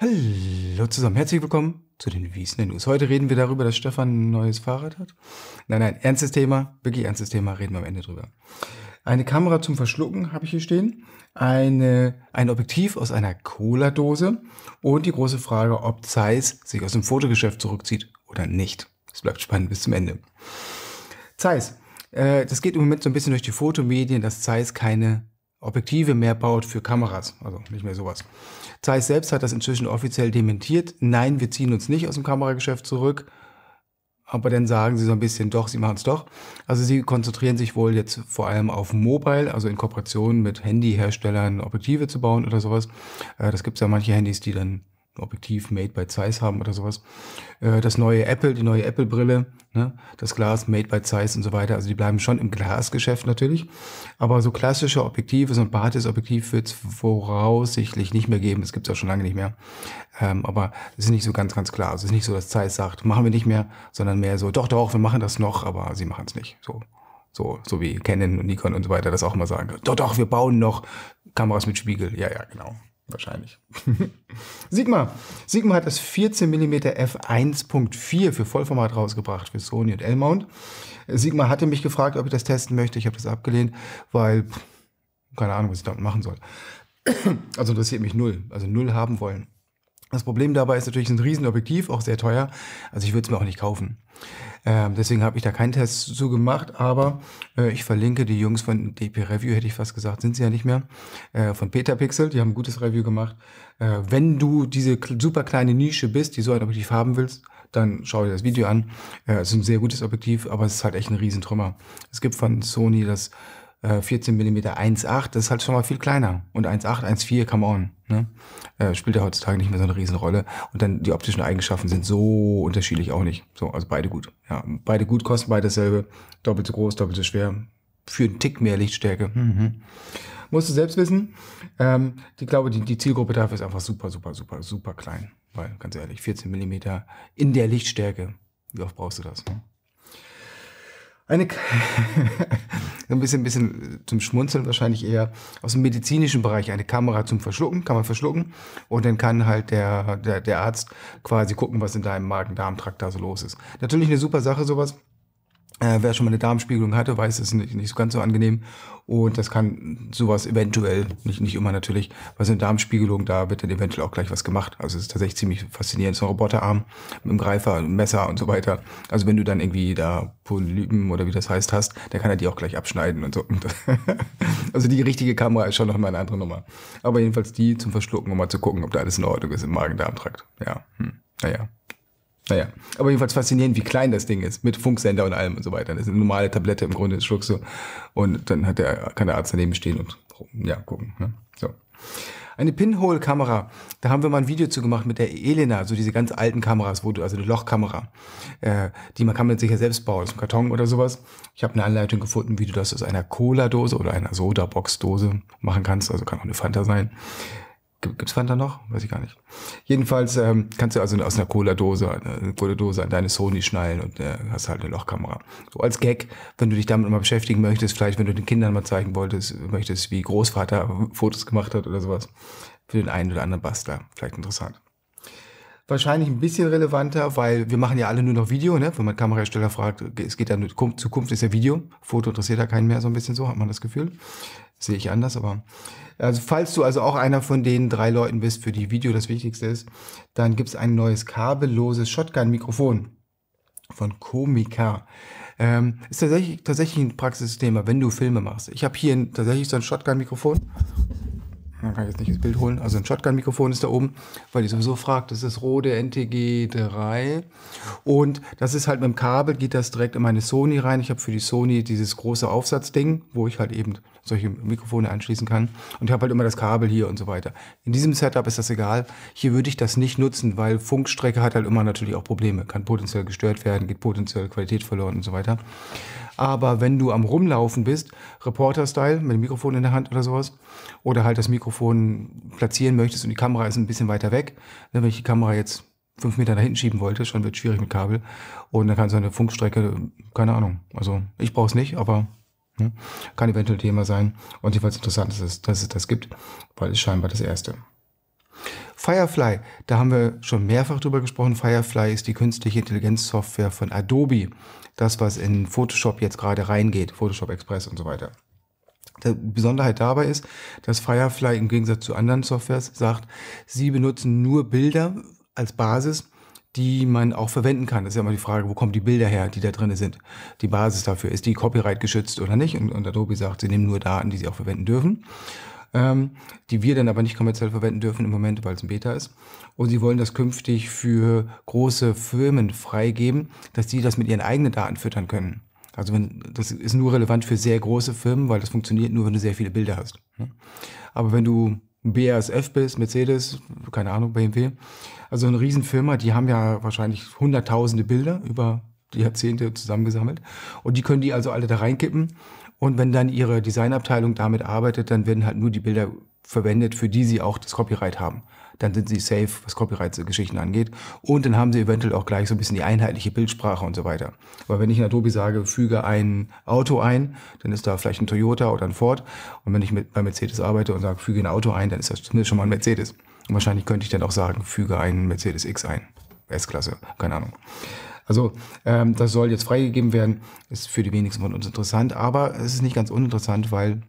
Hallo zusammen, herzlich willkommen zu den Wiesnen News. Heute reden wir darüber, dass Stefan ein neues Fahrrad hat. Nein, nein, ernstes Thema, wirklich ernstes Thema, reden wir am Ende drüber. Eine Kamera zum Verschlucken habe ich hier stehen, eine, ein Objektiv aus einer Cola-Dose und die große Frage, ob Zeiss sich aus dem Fotogeschäft zurückzieht oder nicht. Es bleibt spannend bis zum Ende. Zeiss, äh, das geht im Moment so ein bisschen durch die Fotomedien, dass Zeiss keine Objektive mehr baut für Kameras, also nicht mehr sowas. Zeiss selbst hat das inzwischen offiziell dementiert. Nein, wir ziehen uns nicht aus dem Kamerageschäft zurück. Aber dann sagen sie so ein bisschen doch, sie machen es doch. Also sie konzentrieren sich wohl jetzt vor allem auf Mobile, also in Kooperation mit Handyherstellern Objektive zu bauen oder sowas. Äh, das gibt es ja manche Handys, die dann Objektiv made by Zeiss haben oder sowas. Äh, das neue Apple, die neue Apple-Brille, ne? das Glas made by Zeiss und so weiter. Also die bleiben schon im Glasgeschäft natürlich. Aber so klassische Objektive, so ein bartes Objektiv wird es voraussichtlich nicht mehr geben. Das gibt es auch schon lange nicht mehr. Ähm, aber es ist nicht so ganz, ganz klar. Also es ist nicht so, dass Zeiss sagt, machen wir nicht mehr, sondern mehr so, doch, doch, wir machen das noch, aber sie machen es nicht. So. So, so wie Canon und Nikon und so weiter das auch mal sagen. Doch, doch, wir bauen noch Kameras mit Spiegel. Ja, ja, genau. Wahrscheinlich. Sigma. Sigma hat das 14mm f1.4 für Vollformat rausgebracht für Sony und L-Mount. Sigma hatte mich gefragt, ob ich das testen möchte. Ich habe das abgelehnt, weil pff, keine Ahnung, was ich damit machen soll. also interessiert mich null. Also null haben wollen. Das Problem dabei ist natürlich ein Riesenobjektiv, auch sehr teuer. Also ich würde es mir auch nicht kaufen. Ähm, deswegen habe ich da keinen Test zu gemacht, aber äh, ich verlinke die Jungs von DP Review, hätte ich fast gesagt, sind sie ja nicht mehr, äh, von Peter Pixel, die haben ein gutes Review gemacht. Äh, wenn du diese super kleine Nische bist, die so ein Objektiv haben willst, dann schau dir das Video an. Äh, es ist ein sehr gutes Objektiv, aber es ist halt echt ein Riesentrümmer. Es gibt von Sony das äh, 14 mm 1.8, das ist halt schon mal viel kleiner. Und 1.8, 1.4, come on. Ne? Äh, spielt ja heutzutage nicht mehr so eine Riesenrolle. Und dann die optischen Eigenschaften sind so unterschiedlich auch nicht. So, also beide gut. Ja, beide gut, kosten beide dasselbe. Doppelt so groß, doppelt so schwer. Für einen Tick mehr Lichtstärke. Mhm. Musst du selbst wissen. Ähm, ich glaube, die, die Zielgruppe dafür ist einfach super, super, super, super klein. Weil, ganz ehrlich, 14 Millimeter in der Lichtstärke. Wie oft brauchst du das? Ne? eine ein bisschen, bisschen äh, zum Schmunzeln wahrscheinlich eher aus dem medizinischen Bereich eine Kamera zum Verschlucken, kann man verschlucken und dann kann halt der, der, der Arzt quasi gucken, was in deinem Magen-Darm-Trakt da so los ist. Natürlich eine super Sache sowas, äh, wer schon mal eine Darmspiegelung hatte, weiß, es ist nicht, nicht ganz so angenehm. Und das kann sowas eventuell, nicht, nicht immer natürlich, was so eine Darmspiegelung, da wird dann eventuell auch gleich was gemacht. Also es ist tatsächlich ziemlich faszinierend. So ein Roboterarm mit einem Greifer, einem Messer und so weiter. Also wenn du dann irgendwie da Polypen oder wie das heißt hast, dann kann er die auch gleich abschneiden und so. also die richtige Kamera ist schon noch mal eine andere Nummer. Aber jedenfalls die zum Verschlucken, um mal zu gucken, ob da alles in Ordnung ist im Magen-Darm-Trakt. Ja, hm. naja. Naja, aber jedenfalls faszinierend, wie klein das Ding ist, mit Funksender und allem und so weiter. Das ist eine normale Tablette im Grunde, das schluckst du. Und dann hat der, kann der Arzt daneben stehen und ja, gucken. Ne? So. Eine Pinhole-Kamera, da haben wir mal ein Video zu gemacht mit der Elena, so diese ganz alten Kameras, wo du, also eine Lochkamera, äh, die man kann man sicher selbst bauen, aus einem Karton oder sowas. Ich habe eine Anleitung gefunden, wie du das aus einer Cola-Dose oder einer Soda-Box-Dose machen kannst, also kann auch eine Fanta sein. Gibt's Fanta noch? Weiß ich gar nicht. Jedenfalls ähm, kannst du also aus einer Cola-Dose eine Cola-Dose an deine Sony schnallen und äh, hast halt eine Lochkamera. So als Gag, wenn du dich damit mal beschäftigen möchtest, vielleicht wenn du den Kindern mal zeigen wolltest, möchtest, wie Großvater Fotos gemacht hat oder sowas. Für den einen oder anderen Bastler. Vielleicht interessant wahrscheinlich ein bisschen relevanter, weil wir machen ja alle nur noch Video, ne? Wenn man Kamerahersteller fragt, es geht ja nur, Zukunft ist ja Video. Foto interessiert ja keinen mehr, so ein bisschen so, hat man das Gefühl. sehe ich anders, aber. Also, falls du also auch einer von den drei Leuten bist, für die Video das Wichtigste ist, dann gibt's ein neues kabelloses Shotgun-Mikrofon von Komica. Ähm, ist tatsächlich, tatsächlich ein Praxisthema, wenn du Filme machst. Ich habe hier ein, tatsächlich so ein Shotgun-Mikrofon man kann jetzt nicht ins Bild holen, also ein Shotgun-Mikrofon ist da oben, weil die sowieso fragt, das ist Rode NTG3 und das ist halt mit dem Kabel, geht das direkt in meine Sony rein. Ich habe für die Sony dieses große Aufsatzding, wo ich halt eben solche Mikrofone anschließen kann und ich habe halt immer das Kabel hier und so weiter. In diesem Setup ist das egal, hier würde ich das nicht nutzen, weil Funkstrecke hat halt immer natürlich auch Probleme, kann potenziell gestört werden, geht potenziell Qualität verloren und so weiter. Aber wenn du am Rumlaufen bist, Reporter-Style, mit dem Mikrofon in der Hand oder sowas, oder halt das Mikrofon platzieren möchtest und die Kamera ist ein bisschen weiter weg, ne, wenn ich die Kamera jetzt fünf Meter nach hinten schieben wollte, schon wird es schwierig mit Kabel. Und dann kannst du eine Funkstrecke, keine Ahnung. Also ich brauche es nicht, aber ne, kann eventuell Thema sein. Und jedenfalls interessant ist es, dass es das gibt, weil es scheinbar das erste. ist. Firefly, da haben wir schon mehrfach drüber gesprochen. Firefly ist die künstliche Intelligenzsoftware von Adobe. Das, was in Photoshop jetzt gerade reingeht, Photoshop Express und so weiter. Die Besonderheit dabei ist, dass Firefly im Gegensatz zu anderen Softwares sagt, sie benutzen nur Bilder als Basis, die man auch verwenden kann. Das ist ja immer die Frage, wo kommen die Bilder her, die da drin sind? Die Basis dafür, ist die Copyright geschützt oder nicht? Und, und Adobe sagt, sie nehmen nur Daten, die sie auch verwenden dürfen ähm, die wir dann aber nicht kommerziell verwenden dürfen im Moment, weil es ein Beta ist. Und sie wollen das künftig für große Firmen freigeben, dass die das mit ihren eigenen Daten füttern können. Also wenn, das ist nur relevant für sehr große Firmen, weil das funktioniert nur, wenn du sehr viele Bilder hast. Ne? Aber wenn du BASF bist, Mercedes, keine Ahnung, BMW, also eine Riesenfirma, die haben ja wahrscheinlich hunderttausende Bilder über die Jahrzehnte zusammengesammelt. Und die können die also alle da reinkippen und wenn dann ihre Designabteilung damit arbeitet, dann werden halt nur die Bilder verwendet, für die sie auch das Copyright haben. Dann sind sie safe, was Copyright-Geschichten angeht. Und dann haben sie eventuell auch gleich so ein bisschen die einheitliche Bildsprache und so weiter. Weil wenn ich in Adobe sage, füge ein Auto ein, dann ist da vielleicht ein Toyota oder ein Ford. Und wenn ich mit, bei Mercedes arbeite und sage, füge ein Auto ein, dann ist das zumindest schon mal ein Mercedes. Und wahrscheinlich könnte ich dann auch sagen, füge einen Mercedes X ein. S-Klasse, keine Ahnung. Also ähm, das soll jetzt freigegeben werden, ist für die wenigsten von uns interessant, aber es ist nicht ganz uninteressant, weil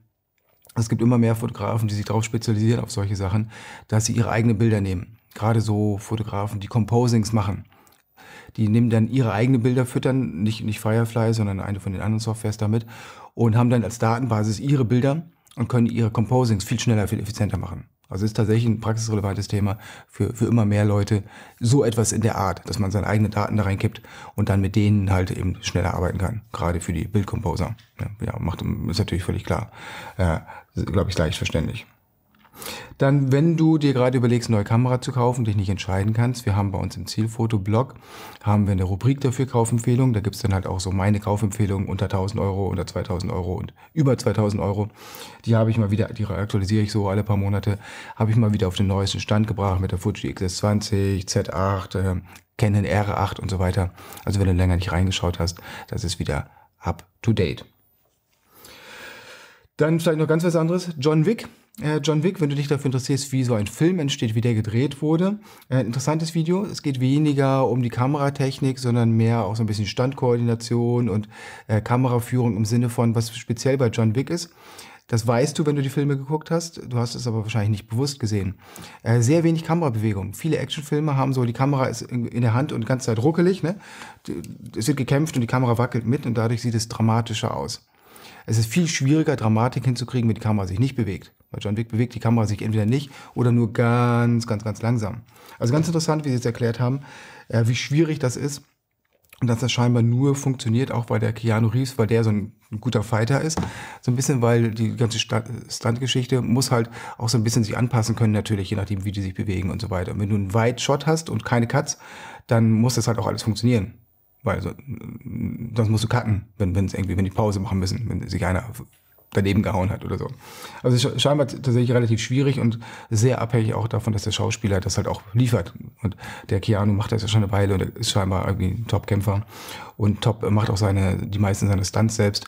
es gibt immer mehr Fotografen, die sich darauf spezialisieren, auf solche Sachen, dass sie ihre eigenen Bilder nehmen. Gerade so Fotografen, die Composings machen. Die nehmen dann ihre eigenen Bilder, füttern nicht, nicht Firefly, sondern eine von den anderen Softwares damit und haben dann als Datenbasis ihre Bilder und können ihre Composings viel schneller, viel effizienter machen. Also ist tatsächlich ein praxisrelevantes Thema für, für immer mehr Leute. So etwas in der Art, dass man seine eigenen Daten da reinkippt und dann mit denen halt eben schneller arbeiten kann. Gerade für die Bildcomposer. Ja, macht, ist natürlich völlig klar. Äh, Glaube ich, leicht verständlich. Dann, wenn du dir gerade überlegst, eine neue Kamera zu kaufen, dich nicht entscheiden kannst, wir haben bei uns im Zielfoto-Blog, haben wir eine Rubrik dafür Kaufempfehlungen. Da gibt's dann halt auch so meine Kaufempfehlungen unter 1000 Euro, unter 2000 Euro und über 2000 Euro. Die habe ich mal wieder, die aktualisiere ich so alle paar Monate, habe ich mal wieder auf den neuesten Stand gebracht mit der Fuji XS20, Z8, äh, Canon R8 und so weiter. Also wenn du länger nicht reingeschaut hast, das ist wieder up to date. Dann vielleicht noch ganz was anderes. John Wick äh, John Wick, wenn du dich dafür interessierst, wie so ein Film entsteht, wie der gedreht wurde. Äh, ein interessantes Video. Es geht weniger um die Kameratechnik, sondern mehr auch so ein bisschen Standkoordination und äh, Kameraführung im Sinne von, was speziell bei John Wick ist. Das weißt du, wenn du die Filme geguckt hast. Du hast es aber wahrscheinlich nicht bewusst gesehen. Äh, sehr wenig Kamerabewegung. Viele Actionfilme haben so, die Kamera ist in, in der Hand und die ganze Zeit ruckelig. Ne? Es wird gekämpft und die Kamera wackelt mit und dadurch sieht es dramatischer aus. Es ist viel schwieriger, Dramatik hinzukriegen, wenn die Kamera sich nicht bewegt. Bei John Wick bewegt die Kamera sich entweder nicht oder nur ganz, ganz, ganz langsam. Also ganz interessant, wie Sie es erklärt haben, äh, wie schwierig das ist und dass das scheinbar nur funktioniert, auch weil der Keanu Reeves, weil der so ein, ein guter Fighter ist, so ein bisschen, weil die ganze Stunt-Geschichte muss halt auch so ein bisschen sich anpassen können, natürlich, je nachdem, wie die sich bewegen und so weiter. Und wenn du einen White Shot hast und keine Cuts, dann muss das halt auch alles funktionieren. Weil so, mm, das musst du cutten, wenn, wenn irgendwie, wenn die Pause machen müssen, wenn sich einer daneben gehauen hat oder so. Also scheinbar tatsächlich relativ schwierig und sehr abhängig auch davon, dass der Schauspieler das halt auch liefert. Und der Keanu macht das ja schon eine Weile und ist scheinbar irgendwie ein Top-Kämpfer. Und Top macht auch seine, die meisten seiner Stunts selbst.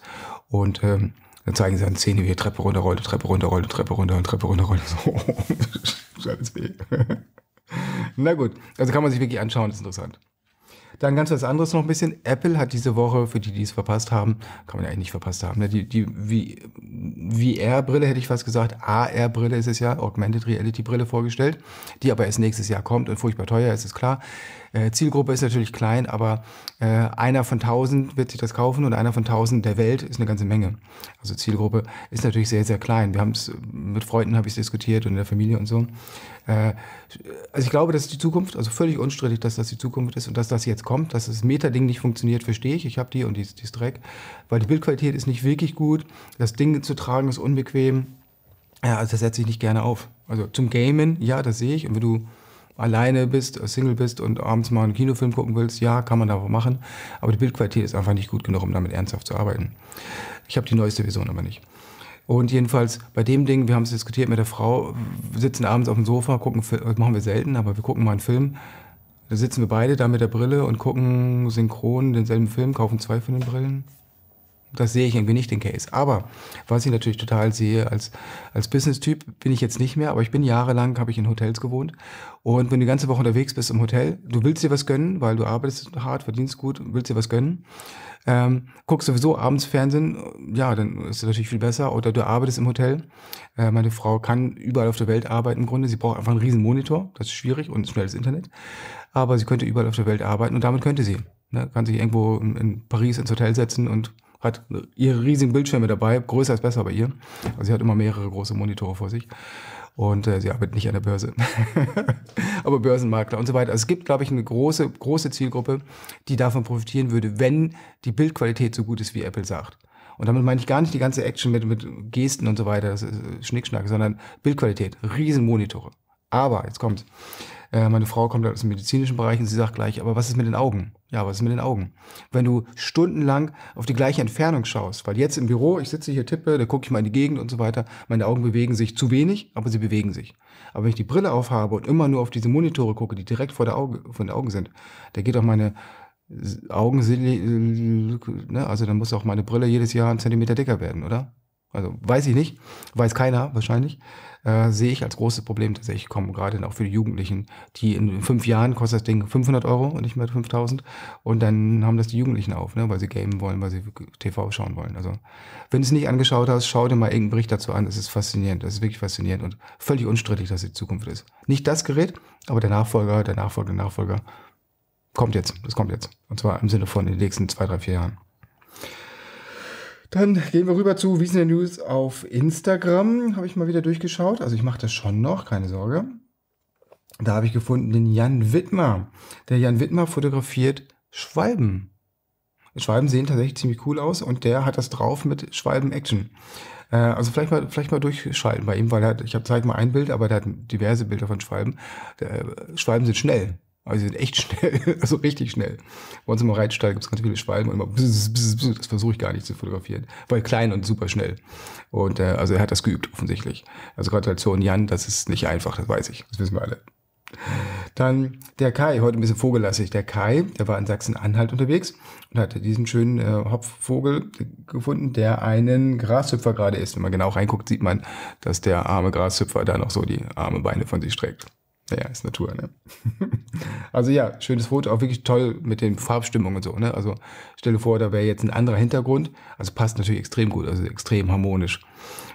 Und ähm, dann zeigen sie dann Szene, wie er Treppe runterrollt, Treppe runterrollt, Treppe runter und Treppe runterrollt. So, alles Na gut, also kann man sich wirklich anschauen, ist interessant. Dann ganz was anderes noch ein bisschen. Apple hat diese Woche, für die, die es verpasst haben, kann man ja eigentlich nicht verpasst haben, ne? die, die VR-Brille, hätte ich fast gesagt, AR-Brille ist es ja, Augmented Reality-Brille vorgestellt, die aber erst nächstes Jahr kommt und furchtbar teuer ist, es klar. Äh, Zielgruppe ist natürlich klein, aber äh, einer von tausend wird sich das kaufen und einer von tausend der Welt ist eine ganze Menge. Also Zielgruppe ist natürlich sehr, sehr klein. Wir haben es mit Freunden habe ich es diskutiert und in der Familie und so. Äh, Also ich glaube, das ist die Zukunft, also völlig unstrittig, dass das die Zukunft ist und dass das jetzt kommt, dass das Meta-Ding nicht funktioniert, verstehe ich. Ich habe die und die ist Dreck, weil die Bildqualität ist nicht wirklich gut. Das Ding zu tragen ist unbequem. Ja, also das setze ich nicht gerne auf. Also zum Gamen, ja, das sehe ich. Und wenn du alleine bist, äh, Single bist und abends mal einen Kinofilm gucken willst, ja, kann man da machen. Aber die Bildqualität ist einfach nicht gut genug, um damit ernsthaft zu arbeiten. Ich habe die neueste Version aber nicht. Und jedenfalls bei dem Ding, wir haben es diskutiert mit der Frau, sitzen abends auf dem Sofa, gucken, das äh, machen wir selten, aber wir gucken mal einen Film. Da sitzen wir beide da mit der Brille und gucken synchron denselben Film, kaufen zwei von den Brillen. Das sehe ich irgendwie nicht den Case. Aber was ich natürlich total sehe, als, als Business-Typ bin ich jetzt nicht mehr, aber ich bin jahrelang, habe ich in Hotels gewohnt. Und wenn du die ganze Woche unterwegs bist im Hotel, du willst dir was gönnen, weil du arbeitest hart, verdienst gut, willst dir was gönnen. Ähm, guckst sowieso abends Fernsehen, ja, dann ist es natürlich viel besser. Oder du arbeitest im Hotel. Äh, meine Frau kann überall auf der Welt arbeiten im Grunde. Sie braucht einfach einen riesen Monitor, das ist schwierig und schnelles Internet. Aber sie könnte überall auf der Welt arbeiten und damit könnte sie. Ne, kann sich irgendwo in, in Paris ins Hotel setzen und hat ihre riesigen Bildschirme dabei, größer ist besser bei ihr. Also sie hat immer mehrere große Monitore vor sich. Und äh, sie arbeitet nicht an der Börse. Aber Börsenmakler und so weiter. Also es gibt, glaube ich, eine große, große Zielgruppe, die davon profitieren würde, wenn die Bildqualität so gut ist, wie Apple sagt. Und damit meine ich gar nicht die ganze Action mit, mit Gesten und so weiter, das ist äh, Schnickschnack, sondern Bildqualität, riesen Monitore. Aber, jetzt kommt's. Äh, meine Frau kommt aus dem medizinischen Bereich und sie sagt gleich, aber was ist mit den Augen? Ja, was ist mit den Augen? Wenn du stundenlang auf die gleiche Entfernung schaust, weil jetzt im Büro, ich sitze hier, tippe, da gucke ich mal in die Gegend und so weiter, meine Augen bewegen sich zu wenig, aber sie bewegen sich. Aber wenn ich die Brille aufhabe und immer nur auf diese Monitore gucke, die direkt vor, der Auge, vor den Augen sind, da geht auch meine Augen, ne? also dann muss auch meine Brille jedes Jahr einen Zentimeter dicker werden, oder? Also weiß ich nicht, weiß keiner wahrscheinlich. Äh, sehe ich als großes Problem tatsächlich kommen, gerade auch für die Jugendlichen, die in fünf Jahren kostet das Ding 500 Euro und nicht mehr 5000 und dann haben das die Jugendlichen auf, ne, weil sie gamen wollen, weil sie TV schauen wollen. Also wenn du es nicht angeschaut hast, schau dir mal irgendeinen Bericht dazu an, es ist faszinierend, es ist wirklich faszinierend und völlig unstrittig, dass die Zukunft ist. Nicht das Gerät, aber der Nachfolger, der Nachfolger, der Nachfolger kommt jetzt, das kommt jetzt und zwar im Sinne von in den nächsten zwei, drei, vier Jahren. Dann gehen wir rüber zu Wiesner News auf Instagram. Habe ich mal wieder durchgeschaut. Also ich mache das schon noch, keine Sorge. Da habe ich gefunden den Jan Wittmer. Der Jan Wittmer fotografiert Schwalben. Schwalben sehen tatsächlich ziemlich cool aus und der hat das drauf mit Schwalben-Action. Äh, also vielleicht mal, vielleicht mal durchschalten bei ihm, weil er hat, ich habe zeigt mal ein Bild, aber der hat diverse Bilder von Schwalben. Der, äh, Schwalben sind schnell. Aber sie sind echt schnell, also richtig schnell. Bei uns im Reitstall gibt es ganz viele Schwalben und immer bzz, bzz, bzz, das versuche ich gar nicht zu fotografieren, weil klein und super schnell. Und äh, also er hat das geübt offensichtlich. Also Gratulation Jan, das ist nicht einfach, das weiß ich, das wissen wir alle. Dann der Kai, heute ein bisschen vogellastig. Der Kai, der war in Sachsen-Anhalt unterwegs und hatte diesen schönen äh, Hopfvogel gefunden, der einen Grashüpfer gerade ist. Wenn man genau reinguckt, sieht man, dass der arme Grashüpfer da noch so die arme Beine von sich streckt. Naja, ist Natur, ne? also ja, schönes Foto, auch wirklich toll mit den Farbstimmungen und so, ne? Also stelle vor, da wäre jetzt ein anderer Hintergrund. Also passt natürlich extrem gut, also extrem harmonisch.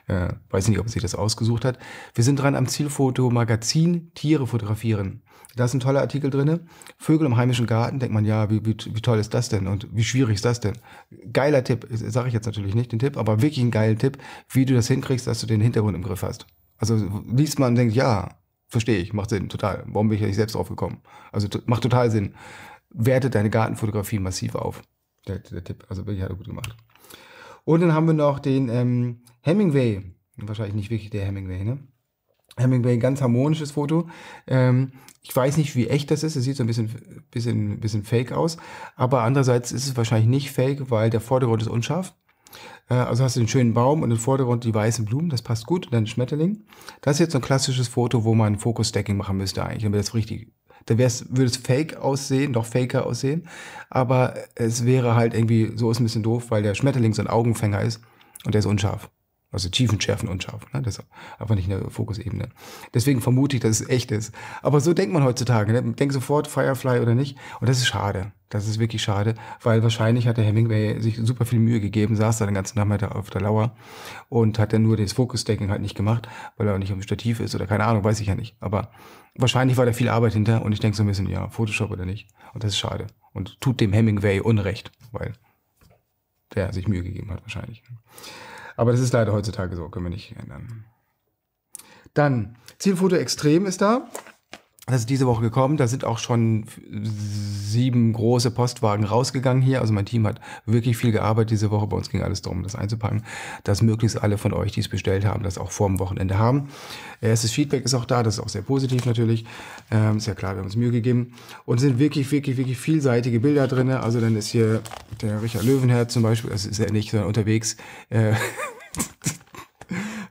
Äh, weiß nicht, ob sich das ausgesucht hat. Wir sind dran am Zielfoto Magazin Tiere fotografieren. Da ist ein toller Artikel drin. Vögel im heimischen Garten, denkt man, ja, wie, wie, wie toll ist das denn und wie schwierig ist das denn? Geiler Tipp, sage ich jetzt natürlich nicht den Tipp, aber wirklich ein geiler Tipp, wie du das hinkriegst, dass du den Hintergrund im Griff hast. Also liest man und denkt, ja, Verstehe ich, macht Sinn, total. Warum bin ich nicht selbst drauf gekommen? Also macht total Sinn. Wertet deine Gartenfotografie massiv auf. Der, der Tipp, also wirklich hat er gut gemacht. Und dann haben wir noch den ähm, Hemingway. Wahrscheinlich nicht wirklich der Hemingway, ne? Hemingway, ein ganz harmonisches Foto. Ähm, ich weiß nicht, wie echt das ist. Es sieht so ein bisschen, bisschen, bisschen fake aus. Aber andererseits ist es wahrscheinlich nicht fake, weil der Vordergrund ist unscharf. Äh, also hast du den schönen Baum und im Vordergrund die weißen Blumen, das passt gut, und dann Schmetterling. Das ist jetzt so ein klassisches Foto, wo man Fokus-Stacking machen müsste eigentlich, damit das richtig, da wär's, würde es fake aussehen, noch faker aussehen, aber es wäre halt irgendwie, so ist ein bisschen doof, weil der Schmetterling so ein Augenfänger ist und der ist unscharf. Also Schiefen, Schärfen, Unscharf. Ne? Das ist einfach nicht eine Fokusebene. Deswegen vermute ich, dass es echt ist. Aber so denkt man heutzutage. Ne? Denk sofort Firefly oder nicht. Und das ist schade. Das ist wirklich schade, weil wahrscheinlich hat der Hemingway sich super viel Mühe gegeben, saß da den ganzen Nachmittag auf der Lauer und hat dann nur das Fokus-Decking halt nicht gemacht, weil er auch nicht am Stativ ist oder keine Ahnung, weiß ich ja nicht. Aber wahrscheinlich war da viel Arbeit hinter und ich denke so ein bisschen, ja, Photoshop oder nicht. Und das ist schade. Und tut dem Hemingway Unrecht, weil der sich Mühe gegeben hat wahrscheinlich. Aber das ist leider heutzutage so, können wir nicht ändern. Dann Zielfoto Extrem ist da. Das ist diese Woche gekommen. Da sind auch schon sieben große Postwagen rausgegangen hier. Also mein Team hat wirklich viel gearbeitet diese Woche. Bei uns ging alles darum, das einzupacken, dass möglichst alle von euch, die es bestellt haben, das auch vor dem Wochenende haben. Erstes Feedback ist auch da. Das ist auch sehr positiv natürlich. Ähm, ist ja klar, wir haben uns Mühe gegeben. Und sind wirklich, wirklich, wirklich vielseitige Bilder drin. Also dann ist hier der Richard Löwenherr zum Beispiel. Das ist er nicht, sondern unterwegs. Äh,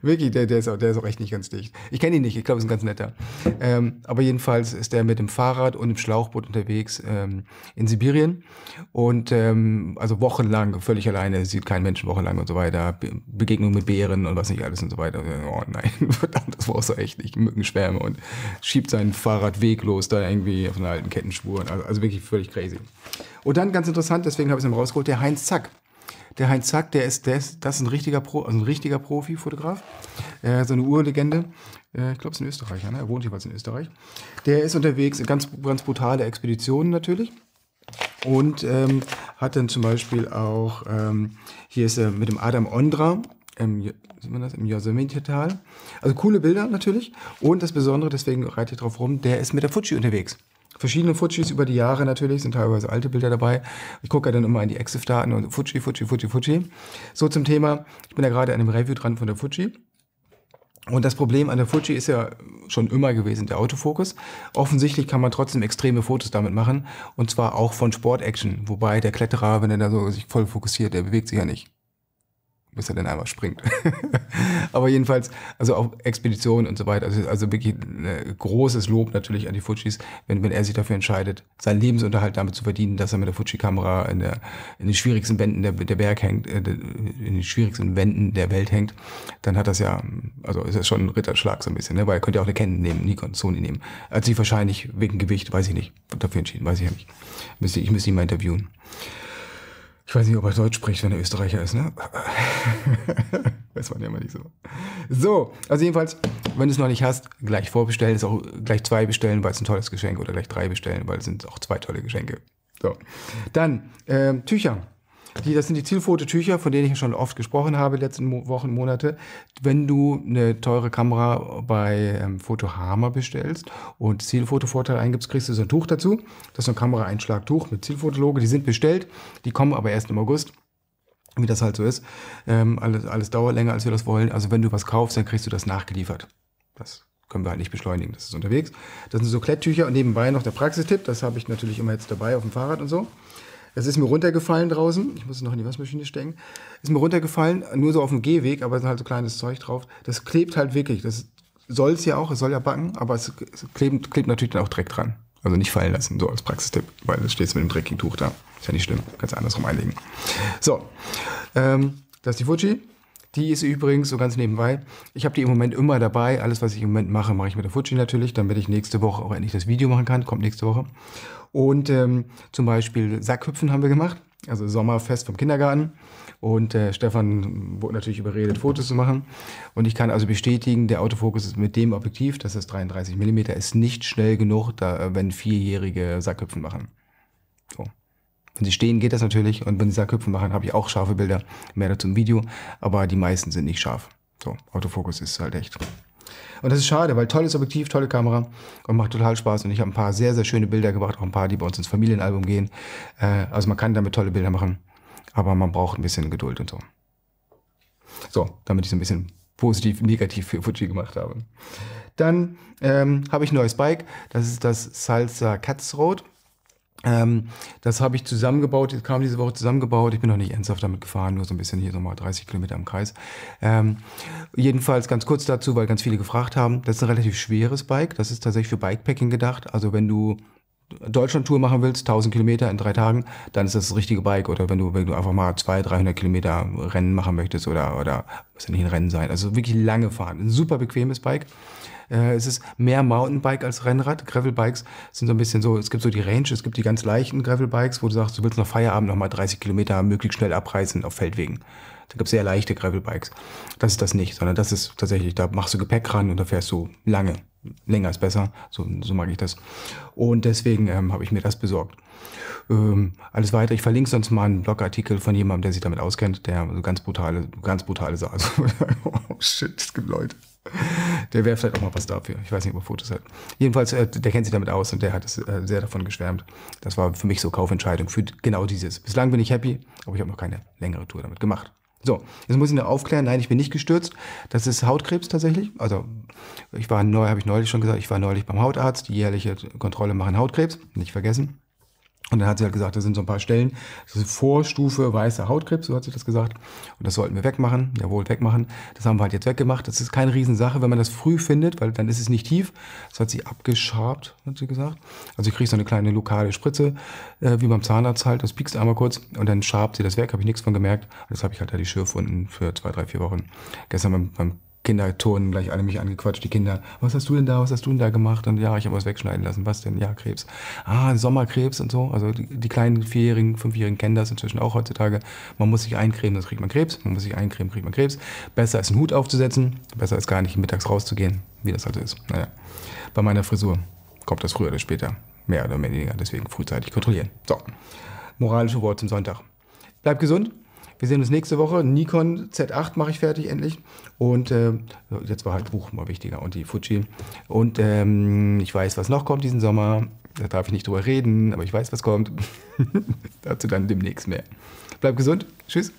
Wirklich, der, der, ist auch, der ist auch echt nicht ganz dicht. Ich kenne ihn nicht, ich glaube, ist ein ganz netter. Ähm, aber jedenfalls ist der mit dem Fahrrad und dem Schlauchboot unterwegs ähm, in Sibirien. Und ähm, also wochenlang, völlig alleine, sieht keinen Menschen wochenlang und so weiter. Be Begegnung mit Bären und was nicht alles und so weiter. Oh nein, verdammt, das war auch so echt nicht. Mückenschwärme und schiebt sein Fahrrad weglos da irgendwie auf einer alten Kettenspur. Also, also wirklich völlig crazy. Und dann ganz interessant, deswegen habe ich es ihm rausgeholt, der Heinz Zack. Der Heinz Zack, der ist, der das ist ein richtiger, Pro, also ein richtiger Profi-Fotograf. Äh, so eine Urlegende. Äh, ich glaube, es ist ein Österreicher, ne? er wohnt jeweils in Österreich. Der ist unterwegs in ganz, ganz brutale Expeditionen natürlich. Und ähm, hat dann zum Beispiel auch, ähm, hier ist er mit dem Adam Ondra im, sieht man das, im Yosemite-Tal. Also coole Bilder natürlich. Und das Besondere, deswegen reite ich drauf rum, der ist mit der Fuji unterwegs verschiedene Futschis über die Jahre natürlich, sind teilweise alte Bilder dabei. Ich gucke ja dann immer in die Exif-Daten und Futschi, Futschi, Futschi, Futschi. So zum Thema, ich bin ja gerade an einem Review dran von der Futschi. Und das Problem an der Fuji ist ja schon immer gewesen, der Autofokus. Offensichtlich kann man trotzdem extreme Fotos damit machen. Und zwar auch von Sport-Action. Wobei der Kletterer, wenn er da so sich voll fokussiert, der bewegt sich ja nicht bis er dann einmal springt. Aber jedenfalls, also auch Expeditionen und so weiter. Also, also wirklich großes Lob natürlich an die Fujis, wenn, wenn er sich dafür entscheidet, seinen Lebensunterhalt damit zu verdienen, dass er mit der Fuji-Kamera in, der, in den schwierigsten Wänden der, der Berg hängt, äh, in den schwierigsten Wänden der Welt hängt, dann hat das ja, also ist das schon ein Ritterschlag so ein bisschen, ne? weil er könnte ja auch eine Canon nehmen, Nikon, Sony nehmen. Hat sich wahrscheinlich wegen Gewicht, weiß ich nicht, dafür entschieden, weiß ich ja nicht. Ich müsste, ich müsste ihn mal interviewen. Ich weiß nicht, ob er Deutsch spricht, wenn er Österreicher ist, ne? weiß man ja immer nicht so. So, also jedenfalls, wenn du es noch nicht hast, gleich vorbestellen, ist auch gleich zwei bestellen, weil es ein tolles Geschenk oder gleich drei bestellen, weil es sind auch zwei tolle Geschenke. So. Dann, äh, Tücher. Die, das sind die Zielfototücher, von denen ich schon oft gesprochen habe, letzten Mo Wochen, Monate. Wenn du eine teure Kamera bei ähm, Fotohammer bestellst und Zielfotovorteil eingibst, kriegst du so ein Tuch dazu. Das ist so ein Kameraeinschlagtuch mit Zielfotologe. Die sind bestellt, die kommen aber erst im August wie das halt so ist. Ähm, alles, alles dauert länger, als wir das wollen. Also wenn du was kaufst, dann kriegst du das nachgeliefert. Das können wir halt nicht beschleunigen, das ist unterwegs. Das sind so Kletttücher und nebenbei noch der Praxistipp, das habe ich natürlich immer jetzt dabei auf dem Fahrrad und so. Das ist mir runtergefallen draußen. Ich muss es noch in die Waschmaschine stecken. Ist mir runtergefallen, nur so auf dem Gehweg, aber es ist halt so kleines Zeug drauf. Das klebt halt wirklich. Das soll es ja auch, es soll ja backen, aber es klebt, klebt natürlich dann auch Dreck dran. Also nicht fallen lassen, so als Praxistipp, weil du stehst mit dem dreckigen Tuch da. Ist ja nicht schlimm, kannst du andersrum einlegen. So, ähm, das ist die Fuji. Die ist übrigens, so ganz nebenbei, ich habe die im Moment immer dabei. Alles, was ich im Moment mache, mache ich mit der Fuji natürlich, damit ich nächste Woche auch endlich das Video machen kann. Kommt nächste Woche. Und ähm, zum Beispiel Sackhüpfen haben wir gemacht, also Sommerfest vom Kindergarten. Und äh, Stefan wurde natürlich überredet, Fotos zu machen. Und ich kann also bestätigen, der Autofokus ist mit dem Objektiv, das ist 33 mm, ist nicht schnell genug, da, äh, wenn Vierjährige Sackhüpfen machen. Wenn sie stehen, geht das natürlich. Und wenn sie Sackhüpfen machen, habe ich auch scharfe Bilder. Mehr dazu im Video. Aber die meisten sind nicht scharf. So, Autofokus ist halt echt. Und das ist schade, weil tolles Objektiv, tolle Kamera und macht total Spaß. Und ich habe ein paar sehr, sehr schöne Bilder gemacht, auch ein paar, die bei uns ins Familienalbum gehen. Äh, also man kann damit tolle Bilder machen, aber man braucht ein bisschen Geduld und so. So, damit ich so ein bisschen positiv, negativ für Fuji gemacht habe. Dann ähm, habe ich ein neues Bike. Das ist das Salsa Katzrot. Ähm, das habe ich zusammengebaut, das kam diese Woche zusammengebaut. Ich bin noch nicht ernsthaft damit gefahren, nur so ein bisschen hier nochmal 30 Kilometer im Kreis. Ähm, jedenfalls ganz kurz dazu, weil ganz viele gefragt haben. Das ist ein relativ schweres Bike. Das ist tatsächlich für Bikepacking gedacht. Also wenn du Deutschland-Tour machen willst, 1000 Kilometer in drei Tagen, dann ist das das richtige Bike. Oder wenn du, wenn du einfach mal 200, 300 Kilometer Rennen machen möchtest oder, oder muss ja nicht ein Rennen sein. Also wirklich lange fahren. Ein super bequemes Bike. Äh, es ist mehr Mountainbike als Rennrad. Gravelbikes sind so ein bisschen so, es gibt so die Range, es gibt die ganz leichten Gravelbikes, wo du sagst, du willst nach Feierabend nochmal 30 Kilometer möglichst schnell abreißen auf Feldwegen. Da gibt es sehr leichte Gravelbikes. Das ist das nicht, sondern das ist tatsächlich, da machst du Gepäck ran und da fährst du lange. Länger ist besser, so, so mag ich das. Und deswegen ähm, habe ich mir das besorgt. Ähm, alles weiter, ich verlinke sonst mal einen Blogartikel von jemandem, der sich damit auskennt, der so ganz brutale, ganz brutale Sachen. oh shit, es gibt Leute. Der wäre vielleicht auch mal was dafür. Ich weiß nicht, ob er Fotos hat. Jedenfalls, äh, der kennt sich damit aus und der hat es äh, sehr davon geschwärmt. Das war für mich so Kaufentscheidung für genau dieses. Bislang bin ich happy, aber ich habe noch keine längere Tour damit gemacht. So, jetzt muss ich noch aufklären, nein, ich bin nicht gestürzt. Das ist Hautkrebs tatsächlich. Also, ich war neu, habe ich neulich schon gesagt, ich war neulich beim Hautarzt. Die jährliche Kontrolle machen Hautkrebs, nicht vergessen. Und dann hat sie halt gesagt, da sind so ein paar Stellen, das ist eine Vorstufe weißer Hautkrebs, so hat sie das gesagt. Und das sollten wir wegmachen, jawohl, wegmachen. Das haben wir halt jetzt weggemacht. Das ist keine Riesensache, wenn man das früh findet, weil dann ist es nicht tief. Das hat sie abgeschabt, hat sie gesagt. Also ich kriege so eine kleine lokale Spritze, äh, wie beim Zahnarzt halt. Das piekst einmal kurz und dann schabt sie das weg, habe ich nichts von gemerkt. Und das habe ich halt da die Schürfwunden für zwei, drei, vier Wochen. Gestern beim, beim Kinder Kinderturnen gleich alle mich angequatscht, die Kinder. Was hast du denn da, was hast du denn da gemacht? Und ja, ich habe was wegschneiden lassen. Was denn? Ja, Krebs. Ah, Sommerkrebs und so. Also die, die kleinen Vierjährigen, Fünfjährigen kennen das inzwischen auch heutzutage. Man muss sich eincremen, sonst kriegt man Krebs. Man muss sich eincremen, kriegt man Krebs. Besser ist einen Hut aufzusetzen. Besser ist gar nicht mittags rauszugehen, wie das also ist. Naja, bei meiner Frisur kommt das früher oder später. Mehr oder weniger. Deswegen frühzeitig kontrollieren. So, moralische Worte zum Sonntag. Bleib gesund. Wir sehen uns nächste Woche. Nikon Z8 mache ich fertig endlich. Und äh, jetzt war halt Buch mal wichtiger und die Fuji. Und ähm, ich weiß, was noch kommt diesen Sommer. Da darf ich nicht drüber reden, aber ich weiß, was kommt. Dazu dann demnächst mehr. Bleib gesund. Tschüss.